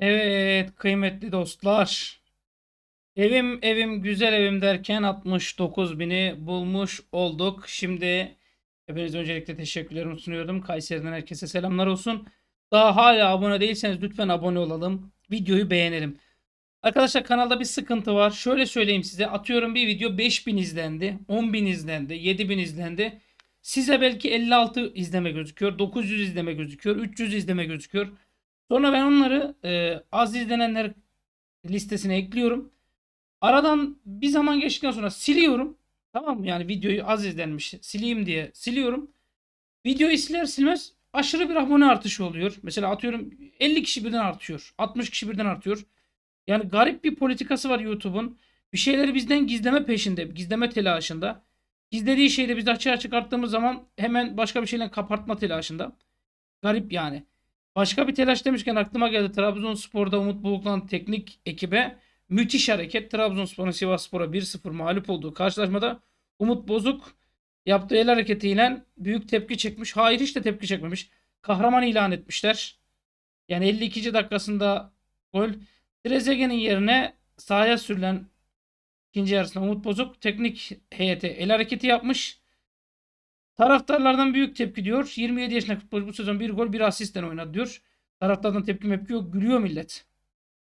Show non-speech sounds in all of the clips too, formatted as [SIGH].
Evet kıymetli dostlar. Evim evim güzel evim derken 69 bini bulmuş olduk. Şimdi hepiniz öncelikle teşekkürlerimi sunuyordum. Kayseri'den herkese selamlar olsun. Daha hala abone değilseniz lütfen abone olalım. Videoyu beğenelim. Arkadaşlar kanalda bir sıkıntı var. Şöyle söyleyeyim size. Atıyorum bir video 5000 izlendi, 10000 izlendi, 7000 izlendi. Size belki 56 izleme gözüküyor, 900 izleme gözüküyor, 300 izleme gözüküyor. Sonra ben onları e, az izlenenler listesine ekliyorum. Aradan bir zaman geçtikten sonra siliyorum. Tamam mı? Yani videoyu az izlenmiş sileyim diye siliyorum. Videoyu siler silmez aşırı bir abone artışı oluyor. Mesela atıyorum 50 kişi birden artıyor. 60 kişi birden artıyor. Yani garip bir politikası var YouTube'un. Bir şeyleri bizden gizleme peşinde, gizleme telaşında. Gizlediği şeyleri biz açığa çıkarttığımız zaman hemen başka bir şeyle kapartma telaşında. Garip yani. Başka bir telaş demişken aklıma geldi. Trabzonspor'da Umut Buluklan teknik ekibe müthiş hareket. Trabzonspor'un Sivasspor'a 1-0 mağlup olduğu karşılaşmada Umut Bozuk yaptığı el hareketiyle büyük tepki çekmiş. Hayır hiç de tepki çekmemiş. Kahraman ilan etmişler. Yani 52. dakikasında gol. Trezeguet'in yerine sahaya sürülen ikinci yarısında Umut Bozuk teknik heyete el hareketi yapmış. Taraftarlardan büyük tepki diyor. 27 yaşındaki futbolcu bu sezon bir gol bir asistten oynadı diyor. Taraftardan tepki mepki yok. Gülüyor millet.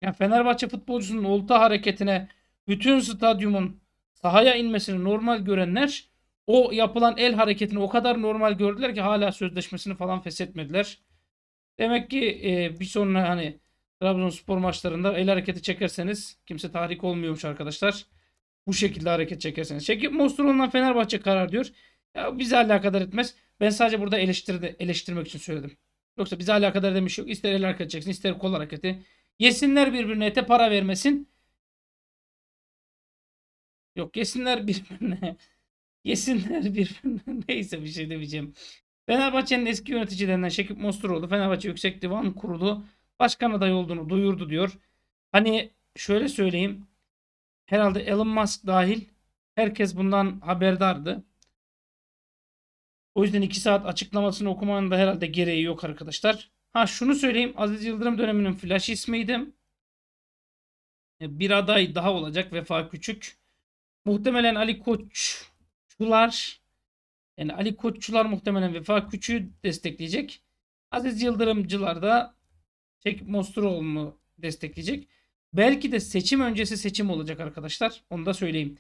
Yani Fenerbahçe futbolcusunun olta hareketine bütün stadyumun sahaya inmesini normal görenler o yapılan el hareketini o kadar normal gördüler ki hala sözleşmesini falan feshetmediler. Demek ki e, bir sonra hani Trabzonspor maçlarında el hareketi çekerseniz kimse tahrik olmuyormuş arkadaşlar. Bu şekilde hareket çekerseniz. Çekip Mostrol'dan Fenerbahçe karar diyor. Ya bizi alakadar etmez. Ben sadece burada eleştirdi, eleştirmek için söyledim. Yoksa bizi alakadar demiş yok. İster el hareketi çeksin ister kol hareketi. Yesinler birbirine ete para vermesin. Yok yesinler birbirine. [LAUGHS] yesinler birbirine. [LAUGHS] Neyse bir şey demeyeceğim. Fenerbahçe'nin eski yöneticilerinden Şekip Mosturoğlu Fenerbahçe Yüksek Divan Kurulu başkan adayı olduğunu duyurdu diyor. Hani şöyle söyleyeyim. Herhalde Elon Musk dahil herkes bundan haberdardı. O yüzden 2 saat açıklamasını okumanın da herhalde gereği yok arkadaşlar. Ha şunu söyleyeyim. Aziz Yıldırım döneminin flash ismiydim. E, bir aday daha olacak Vefa Küçük. Muhtemelen Ali Koççular yani Ali Koççular muhtemelen Vefa Küçük'ü destekleyecek. Aziz Yıldırımcılar da Çek Mosturoğlu'nu destekleyecek. Belki de seçim öncesi seçim olacak arkadaşlar. Onu da söyleyeyim.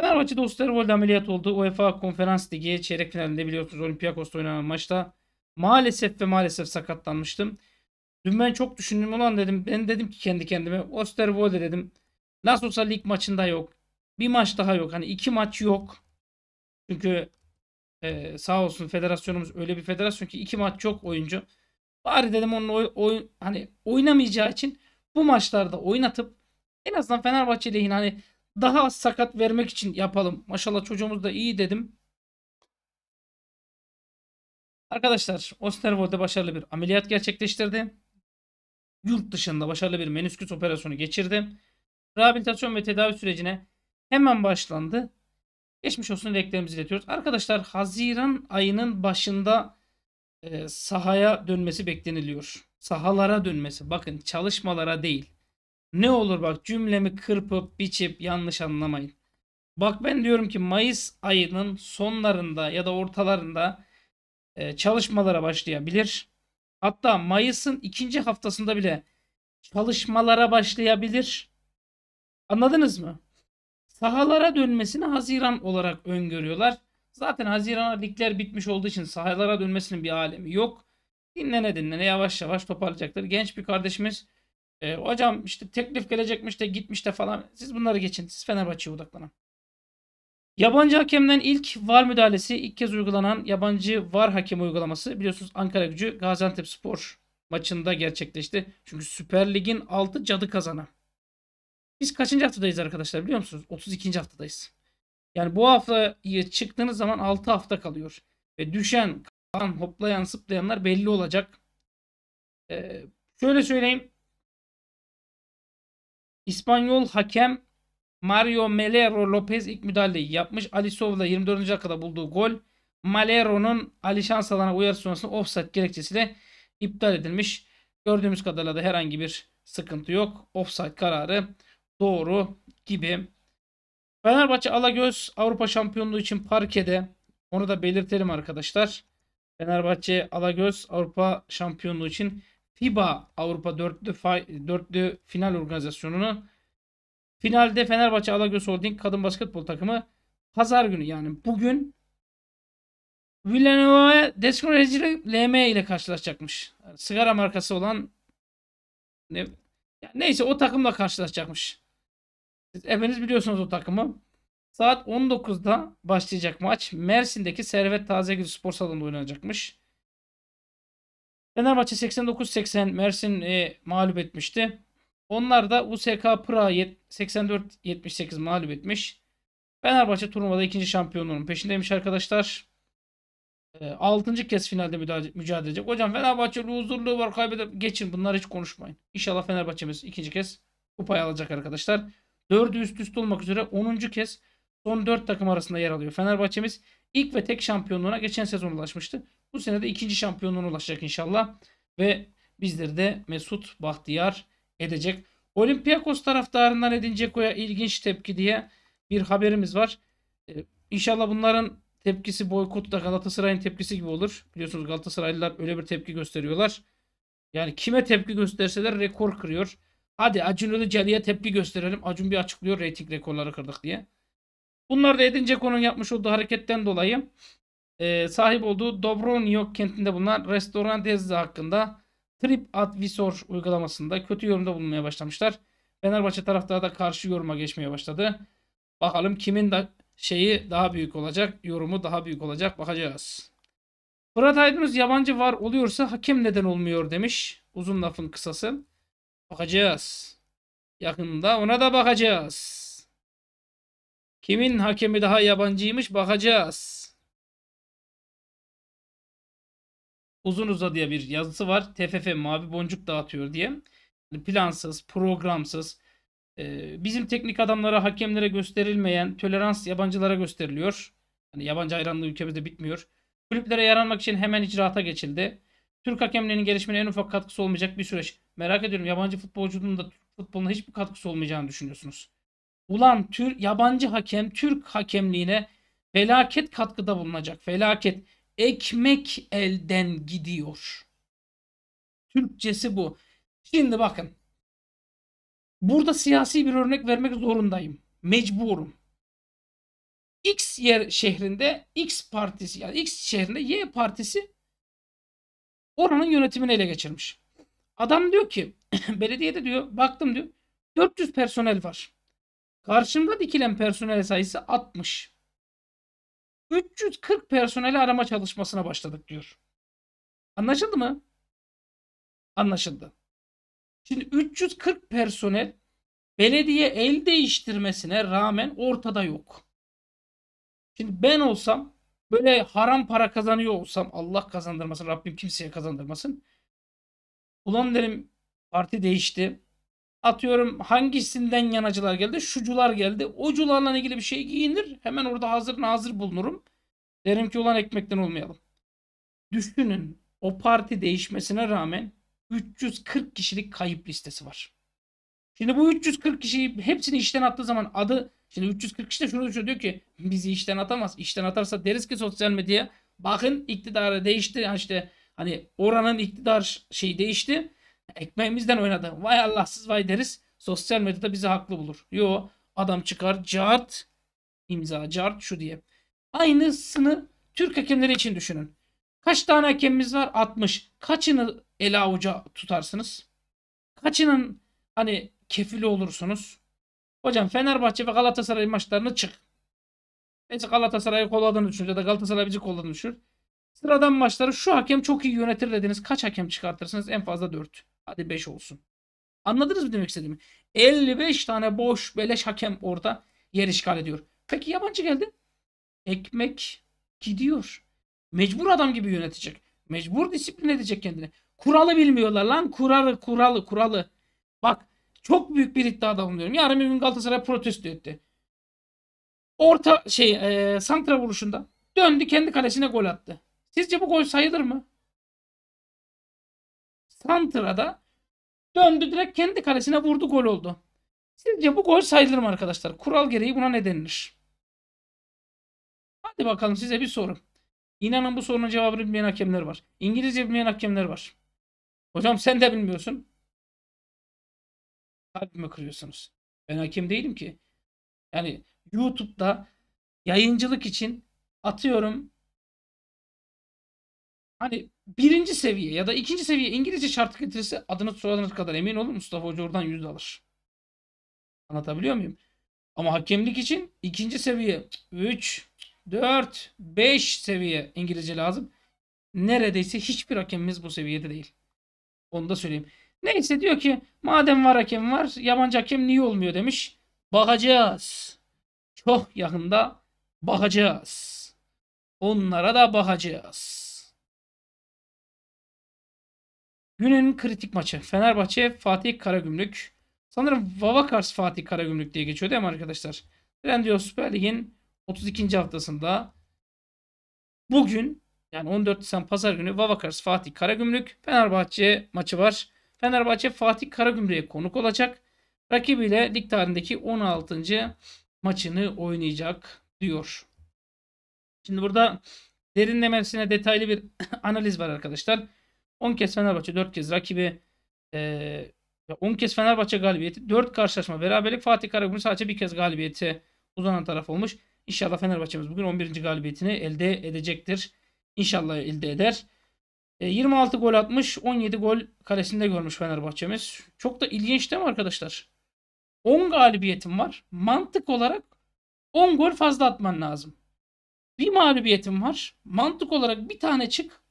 Fenerbahçe'de Osterwold ameliyat oldu. UEFA Konferans Ligi çeyrek finalinde biliyorsunuz Olympiakos'ta oynanan maçta maalesef ve maalesef sakatlanmıştım. Dün ben çok düşündüm ulan dedim. Ben dedim ki kendi kendime Osterwold'e dedim. Nasıl olsa lig maçında yok. Bir maç daha yok. Hani iki maç yok. Çünkü e, sağ olsun federasyonumuz öyle bir federasyon ki iki maç çok oyuncu. Bari dedim onun oy, oy, hani oynamayacağı için bu maçlarda oynatıp en azından Fenerbahçe lehine hani daha az sakat vermek için yapalım. Maşallah çocuğumuz da iyi dedim. Arkadaşlar Osterwold'e başarılı bir ameliyat gerçekleştirdi. Yurt dışında başarılı bir menisküs operasyonu geçirdi. Rehabilitasyon ve tedavi sürecine hemen başlandı. Geçmiş olsun dileklerimizi iletiyoruz. Arkadaşlar Haziran ayının başında e, sahaya dönmesi bekleniliyor. Sahalara dönmesi. Bakın çalışmalara değil. Ne olur bak cümlemi kırpıp biçip yanlış anlamayın. Bak ben diyorum ki Mayıs ayının sonlarında ya da ortalarında e, çalışmalara başlayabilir. Hatta Mayıs'ın ikinci haftasında bile çalışmalara başlayabilir. Anladınız mı? Sahalara dönmesini Haziran olarak öngörüyorlar. Zaten Haziran'a ligler bitmiş olduğu için sahalara dönmesinin bir alemi yok. Dinlene dinlene yavaş yavaş toparlayacaklar. Genç bir kardeşimiz e, hocam işte teklif gelecekmiş de gitmiş de falan. Siz bunları geçin. Siz Fenerbahçe'ye odaklanın. Yabancı hakemden ilk VAR müdahalesi ilk kez uygulanan yabancı VAR hakem uygulaması biliyorsunuz Ankara gücü Gaziantep Spor maçında gerçekleşti. Çünkü Süper Lig'in 6 cadı kazanı. Biz kaçıncı haftadayız arkadaşlar biliyor musunuz? 32. haftadayız. Yani bu haftayı çıktığınız zaman 6 hafta kalıyor. Ve düşen, kalan, hoplayan, sıplayanlar belli olacak. Ee, şöyle söyleyeyim. İspanyol hakem Mario Melero Lopez ilk müdahaleyi yapmış. Ali 24. dakikada bulduğu gol Malero'nun Ali Şansalan'a uyarı sonrasında offside gerekçesiyle iptal edilmiş. Gördüğümüz kadarıyla da herhangi bir sıkıntı yok. Offside kararı doğru gibi. Fenerbahçe Alagöz Avrupa Şampiyonluğu için parkede. Onu da belirtelim arkadaşlar. Fenerbahçe Alagöz Avrupa Şampiyonluğu için FIBA Avrupa dörtlü, dörtlü final organizasyonunun finalde Fenerbahçe Alagöz Holding kadın basketbol takımı pazar günü yani bugün Villanueva Descourage LM ile karşılaşacakmış. sigara markası olan ne, neyse o takımla karşılaşacakmış. Siz hepiniz biliyorsunuz o takımı. Saat 19'da başlayacak maç Mersin'deki Servet Tazegül Spor Salonu'nda oynanacakmış. Fenerbahçe 89-80 Mersin'i e, mağlup etmişti. Onlar da USK Pıra 84-78 mağlup etmiş. Fenerbahçe turnuvada ikinci şampiyonluğunun peşindeymiş arkadaşlar. E, altıncı kez finalde mücadele edecek. Hocam Fenerbahçe huzurluğu var kaybedip Geçin bunlar hiç konuşmayın. İnşallah Fenerbahçe'miz ikinci kez kupayı alacak arkadaşlar. 4'ü üst üste olmak üzere onuncu kez son dört takım arasında yer alıyor. Fenerbahçe'miz ilk ve tek şampiyonluğuna geçen sezon ulaşmıştı. Bu sene de ikinci şampiyonluğuna ulaşacak inşallah. Ve bizleri de Mesut Bahtiyar edecek. Olympiakos taraftarından Edin Dzeko'ya ilginç tepki diye bir haberimiz var. Ee, inşallah bunların tepkisi boykotla Galatasaray'ın tepkisi gibi olur. Biliyorsunuz Galatasaraylılar öyle bir tepki gösteriyorlar. Yani kime tepki gösterseler rekor kırıyor. Hadi Acun Ilıcalı'ya tepki gösterelim. Acun bir açıklıyor reyting rekorları kırdık diye. Bunlar da Edin Dzeko'nun yapmış olduğu hareketten dolayı e, sahip olduğu Dobroniok kentinde bulunan restoran dizisi hakkında TripAdvisor uygulamasında kötü yorumda bulunmaya başlamışlar. Fenerbahçe taraftarı da karşı yoruma geçmeye başladı. Bakalım kimin de şeyi daha büyük olacak, yorumu daha büyük olacak bakacağız. Fırat Aydınus yabancı var oluyorsa hakem neden olmuyor demiş. Uzun lafın kısası. Bakacağız. Yakında ona da bakacağız. Kimin hakemi daha yabancıymış bakacağız. uzun uzadıya bir yazısı var. TFF mavi boncuk dağıtıyor diye. Plansız, programsız, e, bizim teknik adamlara, hakemlere gösterilmeyen tolerans yabancılara gösteriliyor. Yani yabancı hayranlığı ülkemizde bitmiyor. Kulüplere yaranmak için hemen icraata geçildi. Türk hakemlerinin gelişimine en ufak katkısı olmayacak bir süreç. Merak ediyorum yabancı futbolcunun da Türk futboluna hiçbir katkısı olmayacağını düşünüyorsunuz. Ulan tür, yabancı hakem Türk hakemliğine felaket katkıda bulunacak. Felaket ekmek elden gidiyor. Türkçesi bu. Şimdi bakın. Burada siyasi bir örnek vermek zorundayım. Mecburum. X yer şehrinde X partisi yani X şehrinde Y partisi oranın yönetimini ele geçirmiş. Adam diyor ki [CLEARS THROAT] belediyede diyor baktım diyor 400 personel var. Karşımda dikilen personel sayısı 60. 340 personeli arama çalışmasına başladık diyor. Anlaşıldı mı? Anlaşıldı. Şimdi 340 personel belediye el değiştirmesine rağmen ortada yok. Şimdi ben olsam böyle haram para kazanıyor olsam Allah kazandırmasın Rabbim kimseye kazandırmasın. Ulan derim parti değişti. Atıyorum hangisinden yanacılar geldi? Şucular geldi. Ocularla ilgili bir şey giyinir. Hemen orada hazır nazır bulunurum. Derim ki olan ekmekten olmayalım. Düşünün o parti değişmesine rağmen 340 kişilik kayıp listesi var. Şimdi bu 340 kişiyi hepsini işten attığı zaman adı şimdi 340 kişi de şunu düşünüyor diyor ki bizi işten atamaz. İşten atarsa deriz ki sosyal medyaya bakın iktidarı değişti. işte hani oranın iktidar şeyi değişti. Ekmeğimizden oynadı. Vay Allahsız vay deriz. Sosyal medyada bizi haklı bulur. Yo adam çıkar cart imza cart şu diye. Aynısını Türk hakemleri için düşünün. Kaç tane hakemimiz var? 60. Kaçını ele avuca tutarsınız? Kaçının hani kefili olursunuz? Hocam Fenerbahçe ve Galatasaray maçlarını çık. Neyse Galatasaray'ı kolladığını düşünür ya da Galatasaray bizi kolladığını düşünür. Sıradan maçları şu hakem çok iyi yönetir dediniz. Kaç hakem çıkartırsınız? En fazla 4. Hadi 5 olsun. Anladınız mı demek istediğimi? 55 tane boş beleş hakem orada yer işgal ediyor. Peki yabancı geldi. Ekmek gidiyor. Mecbur adam gibi yönetecek. Mecbur disiplin edecek kendini. Kuralı bilmiyorlar lan. Kuralı, kuralı, kuralı. Bak çok büyük bir iddia iddiada bulunuyorum. Yarın bir gün Galatasaray protesto etti. Orta şey e, santra vuruşunda döndü kendi kalesine gol attı. Sizce bu gol sayılır mı? Santra'da döndü direkt kendi kalesine vurdu gol oldu. Sizce bu gol sayılır mı arkadaşlar? Kural gereği buna ne denilir? Hadi bakalım size bir soru. İnanın bu sorunun cevabını bilmeyen hakemler var. İngilizce bilmeyen hakemler var. Hocam sen de bilmiyorsun. Kalbimi kırıyorsunuz. Ben hakem değilim ki. Yani YouTube'da yayıncılık için atıyorum hani birinci seviye ya da ikinci seviye İngilizce şartı getirirse adını soyadınız kadar emin olun Mustafa Hoca oradan yüzde alır. Anlatabiliyor muyum? Ama hakemlik için ikinci seviye 3, 4, 5 seviye İngilizce lazım. Neredeyse hiçbir hakemimiz bu seviyede değil. Onu da söyleyeyim. Neyse diyor ki madem var hakem var yabancı hakem niye olmuyor demiş. Bakacağız. Çok yakında bakacağız. Onlara da bakacağız. Günün kritik maçı. Fenerbahçe Fatih Karagümrük. Sanırım Vava Vavakars Fatih Karagümrük diye geçiyor değil mi arkadaşlar? Trendyol Süper Lig'in 32. haftasında bugün yani 14 Nisan Pazar günü Vava Vavakars Fatih Karagümrük Fenerbahçe maçı var. Fenerbahçe Fatih Karagümrük'e konuk olacak. Rakibiyle lig tarihindeki 16. maçını oynayacak diyor. Şimdi burada derinlemesine detaylı bir [CLEARS THROAT] analiz var arkadaşlar. 10 kez Fenerbahçe 4 kez rakibi e, 10 kez Fenerbahçe galibiyeti 4 karşılaşma beraberlik Fatih Karagümrük sadece bir kez galibiyeti uzanan taraf olmuş. İnşallah Fenerbahçe'miz bugün 11. galibiyetini elde edecektir. İnşallah elde eder. 26 e, gol atmış, 17 gol kalesinde görmüş Fenerbahçe'miz. Çok da ilginç değil mi arkadaşlar? 10 galibiyetim var. Mantık olarak 10 gol fazla atman lazım. Bir mağlubiyetim var. Mantık olarak bir tane çık.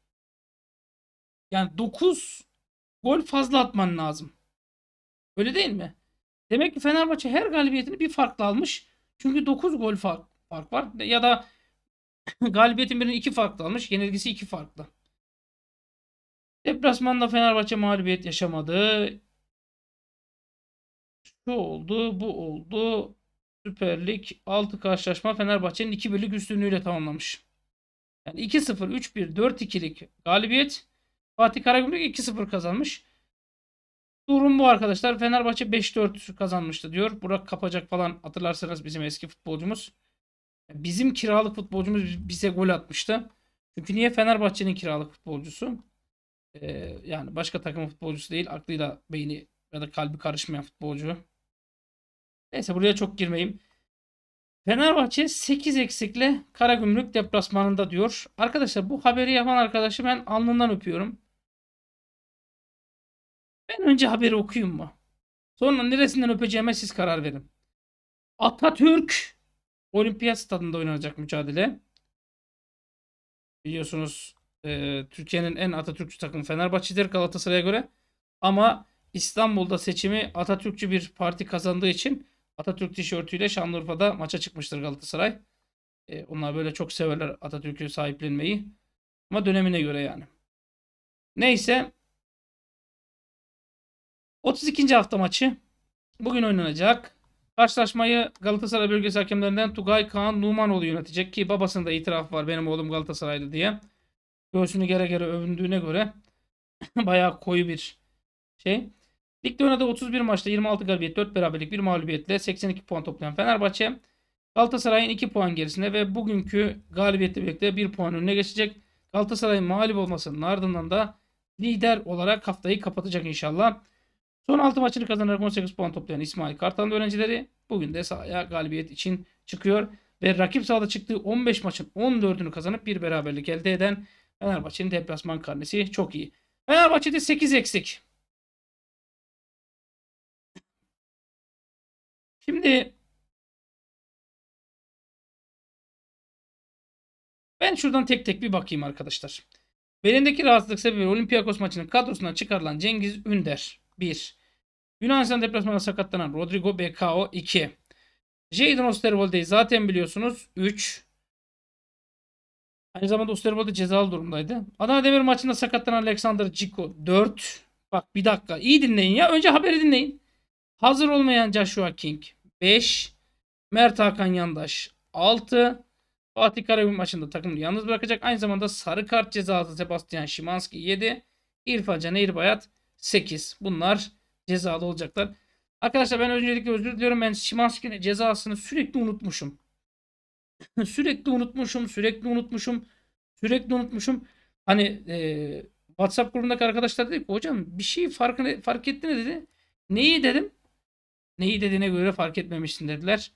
Yani 9 gol fazla atman lazım. Öyle değil mi? Demek ki Fenerbahçe her galibiyetini bir farkla almış. Çünkü 9 gol fark, fark var. Ya da [LAUGHS] galibiyetin birini 2 farklı almış. Yenilgisi 2 farklı. Deplasmanda Fenerbahçe mağlubiyet yaşamadı. Şu oldu, bu oldu. Süper Lig 6 karşılaşma Fenerbahçe'nin 2 birlik üstünlüğüyle tamamlamış. Yani 2-0, 3-1, 4-2'lik galibiyet Fatih Karagümrük 2-0 kazanmış. Durum bu arkadaşlar. Fenerbahçe 5-4 kazanmıştı diyor. Burak Kapacak falan hatırlarsanız bizim eski futbolcumuz. Bizim kiralık futbolcumuz bize gol atmıştı. Çünkü niye Fenerbahçe'nin kiralık futbolcusu? Ee, yani başka takım futbolcusu değil. Aklıyla beyni ya da kalbi karışmayan futbolcu. Neyse buraya çok girmeyeyim. Fenerbahçe 8 eksikle Karagümrük deplasmanında diyor. Arkadaşlar bu haberi yapan arkadaşı ben alnından öpüyorum. Ben önce haberi okuyayım mı? Sonra neresinden öpeceğime siz karar verin. Atatürk Olimpiyat stadında oynanacak mücadele. Biliyorsunuz e, Türkiye'nin en Atatürkçü takımı Fenerbahçe'dir Galatasaray'a göre. Ama İstanbul'da seçimi Atatürkçü bir parti kazandığı için Atatürk tişörtüyle Şanlıurfa'da maça çıkmıştır Galatasaray. E, onlar böyle çok severler Atatürk'ü sahiplenmeyi. Ama dönemine göre yani. Neyse 32. hafta maçı bugün oynanacak. Karşılaşmayı Galatasaray bölgesi hakemlerinden Tugay Kaan Numanoğlu yönetecek ki babasında itiraf var benim oğlum Galatasaraylı diye. Göğsünü gere gere övündüğüne göre [LAUGHS] bayağı koyu bir şey. Ligde oynadığı 31 maçta 26 galibiyet, 4 beraberlik, bir mağlubiyetle 82 puan toplayan Fenerbahçe Galatasaray'ın 2 puan gerisinde ve bugünkü galibiyetle birlikte 1 puan önüne geçecek. Galatasaray'ın mağlup olmasının ardından da lider olarak haftayı kapatacak inşallah. Son 6 maçını kazanarak 18 puan toplayan İsmail Kartal'ın öğrencileri bugün de sahaya galibiyet için çıkıyor. Ve rakip sahada çıktığı 15 maçın 14'ünü kazanıp bir beraberlik elde eden Fenerbahçe'nin deplasman karnesi çok iyi. Fenerbahçe'de 8 eksik. Şimdi ben şuradan tek tek bir bakayım arkadaşlar. Belindeki rahatsızlık sebebi Olympiakos maçının kadrosundan çıkarılan Cengiz Ünder 1. Yunanistan deplasmanında sakatlanan Rodrigo Becao 2. Jadon Osterwolde'yi zaten biliyorsunuz 3. Aynı zamanda Osterwolde cezalı durumdaydı. Adana Demir maçında sakatlanan Alexander Ciko 4. Bak bir dakika iyi dinleyin ya. Önce haberi dinleyin. Hazır olmayan Joshua King 5. Mert Hakan Yandaş 6. Fatih Karabük maçında takımını yalnız bırakacak. Aynı zamanda sarı kart cezası Sebastian Şimanski 7. İrfan Can Bayat 8. Bunlar cezalı olacaklar. Arkadaşlar ben öncelikle özür diliyorum. Ben Şimanski'nin cezasını sürekli unutmuşum. [LAUGHS] sürekli unutmuşum, sürekli unutmuşum, sürekli unutmuşum. Hani e, WhatsApp grubundaki arkadaşlar dedi ki hocam bir şey farkını fark ettin dedi. Neyi dedim? Neyi dediğine göre fark etmemişsin dediler.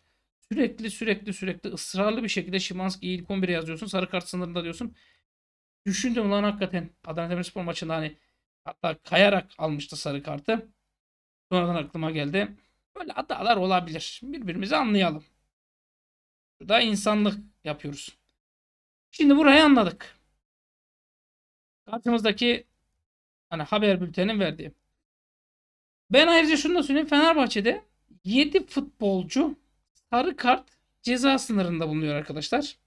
Sürekli sürekli sürekli ısrarlı bir şekilde Şimanski'yi ilk 11'e yazıyorsun. Sarı kart sınırında diyorsun. Düşündüm lan hakikaten Adana Demirspor maçında hani hatta kayarak almıştı sarı kartı. Sonradan aklıma geldi. Böyle hatalar olabilir. Birbirimizi anlayalım. Burada insanlık yapıyoruz. Şimdi burayı anladık. Karşımızdaki hani haber bültenin verdiği. Ben ayrıca şunu da söyleyeyim. Fenerbahçe'de 7 futbolcu sarı kart ceza sınırında bulunuyor arkadaşlar.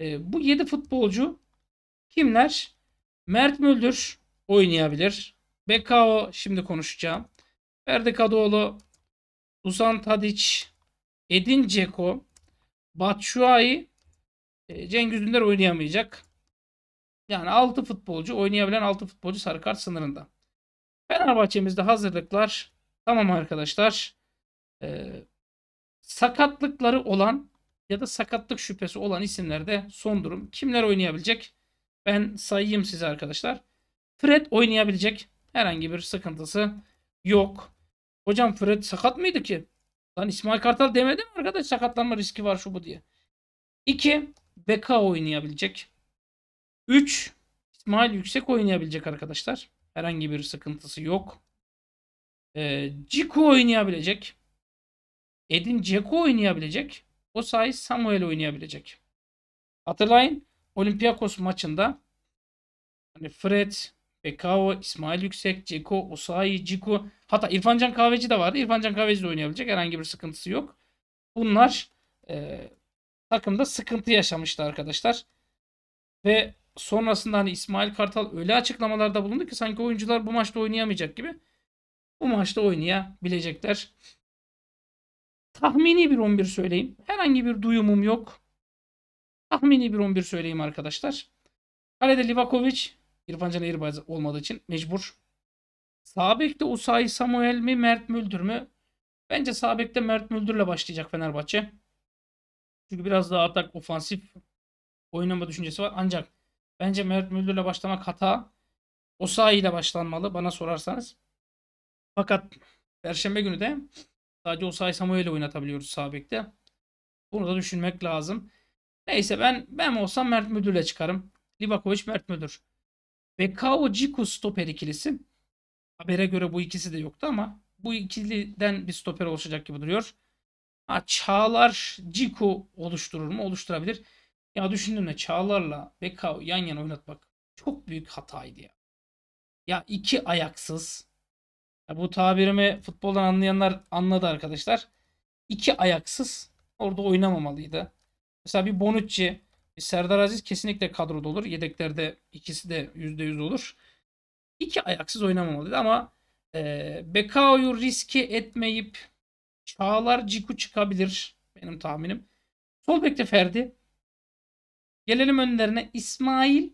E, bu 7 futbolcu kimler? Mert Müldür oynayabilir. Bekao şimdi konuşacağım. Ferdi Kadıoğlu, Dusan Tadiç, Edin Ceko, Batshuayi, e, Cengiz Ünder oynayamayacak. Yani 6 futbolcu oynayabilen 6 futbolcu sarı kart sınırında. Fenerbahçe'mizde hazırlıklar tamam arkadaşlar. Ee, sakatlıkları olan ya da sakatlık şüphesi olan isimlerde son durum. Kimler oynayabilecek? Ben sayayım size arkadaşlar. Fred oynayabilecek. Herhangi bir sıkıntısı yok. Hocam Fred sakat mıydı ki? Lan İsmail Kartal demedi mi arkadaş sakatlanma riski var şu bu diye. 2. Beka oynayabilecek. 3. İsmail yüksek oynayabilecek arkadaşlar. Herhangi bir sıkıntısı yok. E, Ciku oynayabilecek. Edin Ceko oynayabilecek. O sayı Samuel oynayabilecek. Hatırlayın Olympiakos maçında hani Fred Bekao, İsmail Yüksek, Ceko, Osayi, Ciku. Hatta İrfancan Kahveci de vardı. İrfancan Kahveci de oynayabilecek. Herhangi bir sıkıntısı yok. Bunlar e, takımda sıkıntı yaşamıştı arkadaşlar. Ve sonrasında hani İsmail Kartal öyle açıklamalarda bulundu ki sanki oyuncular bu maçta oynayamayacak gibi. Bu maçta oynayabilecekler. Tahmini bir 11 söyleyeyim. Herhangi bir duyumum yok. Tahmini bir 11 söyleyeyim arkadaşlar. Kalede Livakovic, İrfan Can Erbaz olmadığı için mecbur. Sağ bekte Usai Samuel mi Mert Müldür mü? Bence sağ Mert Müldür'le başlayacak Fenerbahçe. Çünkü biraz daha atak ofansif oynama düşüncesi var. Ancak bence Mert Müldür'le başlamak hata. Osayi ile başlanmalı bana sorarsanız. Fakat Perşembe günü de sadece Osayi Samuel'i oynatabiliyoruz sağ Bunu da düşünmek lazım. Neyse ben ben olsam Mert Müldür'le çıkarım. Livakovic Mert Müldür. Ve Kao Ciku stoper ikilisi. Habere göre bu ikisi de yoktu ama bu ikiliden bir stoper oluşacak gibi duruyor. Ha, Çağlar Ciku oluşturur mu? Oluşturabilir. Ya düşündüm düşündüğümde Çağlar'la Bekao yan yana oynatmak çok büyük hataydı ya. Ya iki ayaksız. Ya bu tabirimi futboldan anlayanlar anladı arkadaşlar. İki ayaksız orada oynamamalıydı. Mesela bir Bonucci Serdar Aziz kesinlikle kadroda olur. Yedeklerde ikisi de %100 olur. İki ayaksız oynamamalıydı ama e, Bekao'yu riske etmeyip Çağlar Ciku çıkabilir benim tahminim. Sol bekte Ferdi. Gelelim önlerine İsmail,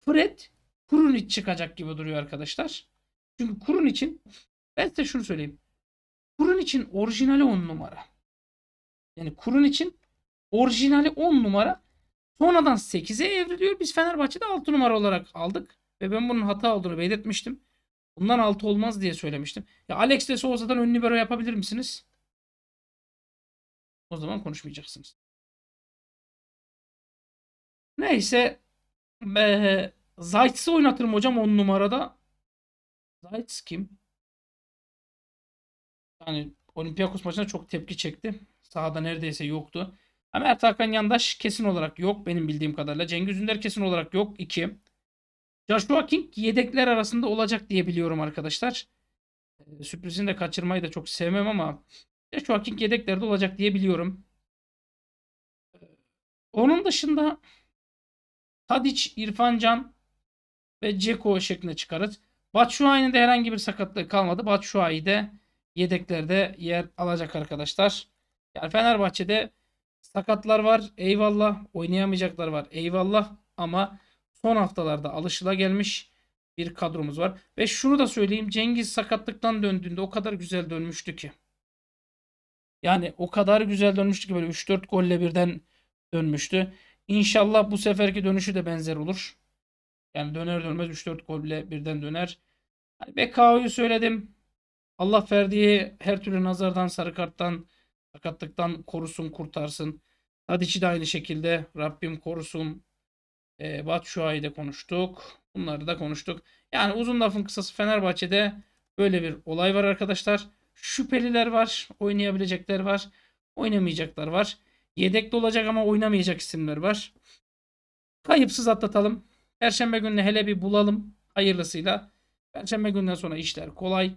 Fred, Kurunic çıkacak gibi duruyor arkadaşlar. Çünkü Kurun için ben size şunu söyleyeyim. Kurun için orijinali 10 numara. Yani Kurun için orijinali 10 numara Sonradan 8'e evriliyor. Biz Fenerbahçe'de 6 numara olarak aldık. Ve ben bunun hata olduğunu belirtmiştim. Bundan 6 olmaz diye söylemiştim. Ya Alex de Souza'dan ön libero yapabilir misiniz? O zaman konuşmayacaksınız. Neyse. Ee, oynatırım hocam 10 numarada. Zayt kim? Yani Olympiakos maçına çok tepki çekti. Sahada neredeyse yoktu. Mert Hakan Yandaş kesin olarak yok benim bildiğim kadarıyla. Cengiz Ünder kesin olarak yok 2. Joshua King yedekler arasında olacak diye biliyorum arkadaşlar. Ee, sürprizini de kaçırmayı da çok sevmem ama Joshua King yedeklerde olacak diye biliyorum. Ee, onun dışında Tadic, İrfan Can ve Ceko şeklinde çıkarız. Batshuayi'nin de herhangi bir sakatlığı kalmadı. Batshuayi de yedeklerde yer alacak arkadaşlar. Yani Fenerbahçe'de Sakatlar var eyvallah. Oynayamayacaklar var eyvallah. Ama son haftalarda alışıla gelmiş bir kadromuz var. Ve şunu da söyleyeyim Cengiz sakatlıktan döndüğünde o kadar güzel dönmüştü ki. Yani o kadar güzel dönmüştü ki böyle 3-4 golle birden dönmüştü. İnşallah bu seferki dönüşü de benzer olur. Yani döner dönmez 3-4 golle birden döner. Hani BKO'yu söyledim. Allah Ferdi'yi her türlü nazardan, sarı karttan Sakatlıktan korusun, kurtarsın. Tadiç'i de aynı şekilde Rabbim korusun. E, ee, Batshuayi de konuştuk. Bunları da konuştuk. Yani uzun lafın kısası Fenerbahçe'de böyle bir olay var arkadaşlar. Şüpheliler var. Oynayabilecekler var. Oynamayacaklar var. Yedekli olacak ama oynamayacak isimler var. Kayıpsız atlatalım. Perşembe gününe hele bir bulalım. Hayırlısıyla. Perşembe günden sonra işler kolay.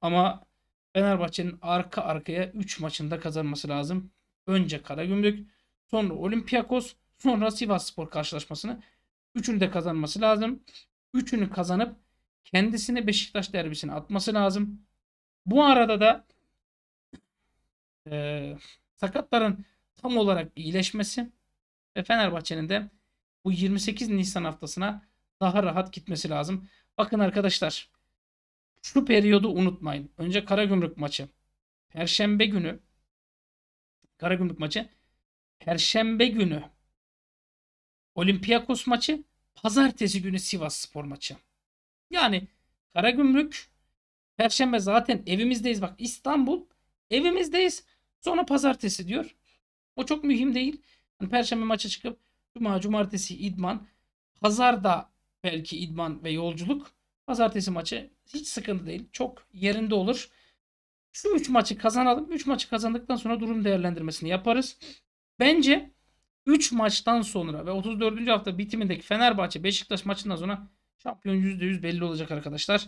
Ama Fenerbahçe'nin arka arkaya 3 maçında kazanması lazım. Önce Karagümrük, sonra Olympiakos, sonra Sivasspor karşılaşmasını üçünü de kazanması lazım. Üçünü kazanıp kendisine Beşiktaş derbisini atması lazım. Bu arada da e, sakatların tam olarak iyileşmesi ve Fenerbahçe'nin de bu 28 Nisan haftasına daha rahat gitmesi lazım. Bakın arkadaşlar şu periyodu unutmayın. Önce Karagümrük maçı. Perşembe günü Karagümrük maçı. Perşembe günü Olympiakos maçı. Pazartesi günü Sivas Spor maçı. Yani Karagümrük Perşembe zaten evimizdeyiz. Bak İstanbul evimizdeyiz. Sonra pazartesi diyor. O çok mühim değil. Yani Perşembe maçı çıkıp cuma, cumartesi idman. Pazarda belki idman ve yolculuk. Pazartesi maçı hiç sıkıntı değil. Çok yerinde olur. Şu 3 maçı kazanalım. 3 maçı kazandıktan sonra durum değerlendirmesini yaparız. Bence 3 maçtan sonra ve 34. hafta bitimindeki Fenerbahçe Beşiktaş maçından sonra şampiyon %100 belli olacak arkadaşlar.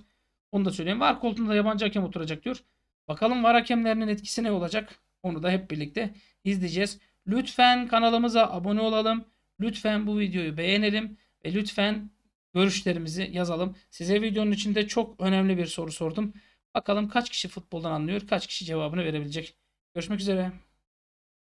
Onu da söyleyeyim. Var koltuğunda yabancı hakem oturacak diyor. Bakalım var hakemlerinin etkisi ne olacak? Onu da hep birlikte izleyeceğiz. Lütfen kanalımıza abone olalım. Lütfen bu videoyu beğenelim. Ve lütfen görüşlerimizi yazalım. Size videonun içinde çok önemli bir soru sordum. Bakalım kaç kişi futboldan anlıyor, kaç kişi cevabını verebilecek. Görüşmek üzere.